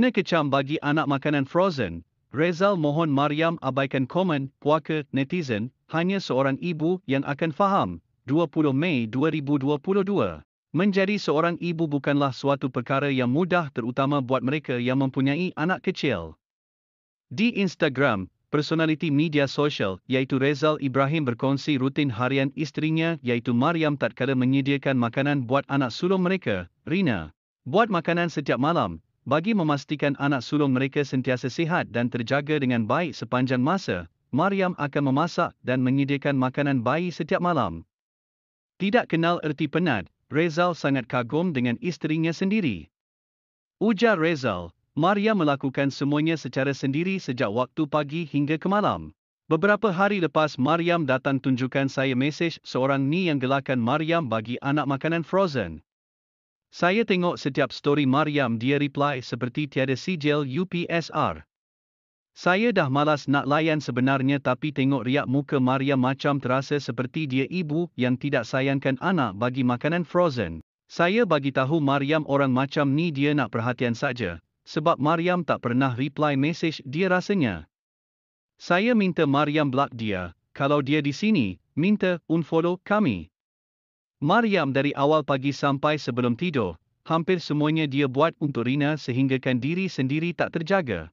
Kena kecam bagi anak makanan frozen. Rezal mohon Mariam abaikan komen, puaka, netizen, hanya seorang ibu yang akan faham. 20 Mei 2022 Menjadi seorang ibu bukanlah suatu perkara yang mudah terutama buat mereka yang mempunyai anak kecil. Di Instagram, personaliti media sosial iaitu Rezal Ibrahim berkongsi rutin harian isterinya iaitu Mariam tak kala menyediakan makanan buat anak sulung mereka, Rina. Buat makanan setiap malam, bagi memastikan anak sulung mereka sentiasa sihat dan terjaga dengan baik sepanjang masa, Mariam akan memasak dan menyediakan makanan bayi setiap malam. Tidak kenal erti penat, Rezal sangat kagum dengan isterinya sendiri. Ujar Rezal, Mariam melakukan semuanya secara sendiri sejak waktu pagi hingga ke malam. Beberapa hari lepas Mariam datang tunjukkan saya mesej seorang ni yang gelakkan Mariam bagi anak makanan frozen. Saya tengok setiap story Mariam dia reply seperti tiada sijil UPSR. Saya dah malas nak layan sebenarnya tapi tengok riak muka Mariam macam terasa seperti dia ibu yang tidak sayangkan anak bagi makanan frozen. Saya bagi tahu Mariam orang macam ni dia nak perhatian saja sebab Mariam tak pernah reply message dia rasanya. Saya minta Mariam block dia. Kalau dia di sini, minta unfollow kami. Mariam dari awal pagi sampai sebelum tidur, hampir semuanya dia buat untuk Rina sehinggakan diri sendiri tak terjaga.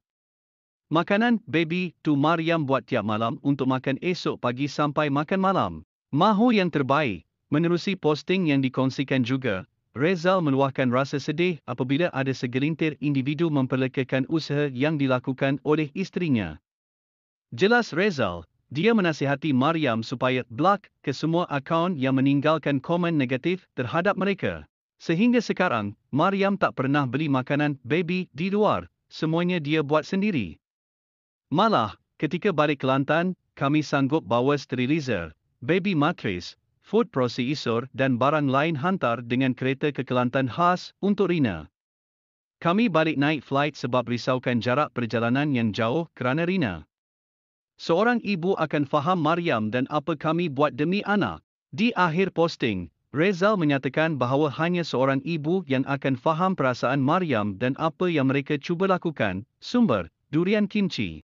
Makanan baby tu Mariam buat tiap malam untuk makan esok pagi sampai makan malam. Mahu yang terbaik, menerusi posting yang dikongsikan juga, Rezal meluahkan rasa sedih apabila ada segelintir individu memperlekakan usaha yang dilakukan oleh isterinya. Jelas Rezal, dia menasihati Maryam supaya block ke semua akaun yang meninggalkan komen negatif terhadap mereka. Sehingga sekarang, Maryam tak pernah beli makanan baby di luar, semuanya dia buat sendiri. Malah, ketika balik Kelantan, kami sanggup bawa sterilizer, baby matris, food processor dan barang lain hantar dengan kereta ke Kelantan khas untuk Rina. Kami balik naik flight sebab risaukan jarak perjalanan yang jauh kerana Rina seorang ibu akan faham Maryam dan apa kami buat demi anak. Di akhir posting, Rezal menyatakan bahawa hanya seorang ibu yang akan faham perasaan Maryam dan apa yang mereka cuba lakukan. Sumber, Durian Kimchi.